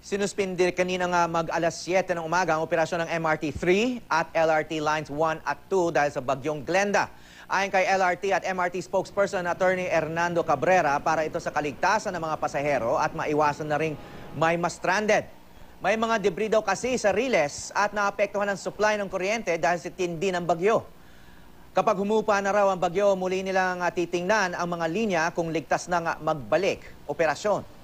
Sinuspindi kanina nga mag alas 7 ng umaga ang operasyon ng MRT 3 at LRT Lines 1 at 2 dahil sa bagyong Glenda. Ayon kay LRT at MRT spokesperson Attorney Hernando Cabrera para ito sa kaligtasan ng mga pasahero at maiwasan na ring may mas stranded. May mga debris daw kasi sa riles at naapektuhan ang supply ng kuryente dahil sa tindi ng bagyo. Kapag humupa na raw ang bagyo, muli nilang ah, titingnan ang mga linya kung ligtas na nga magbalik operasyon.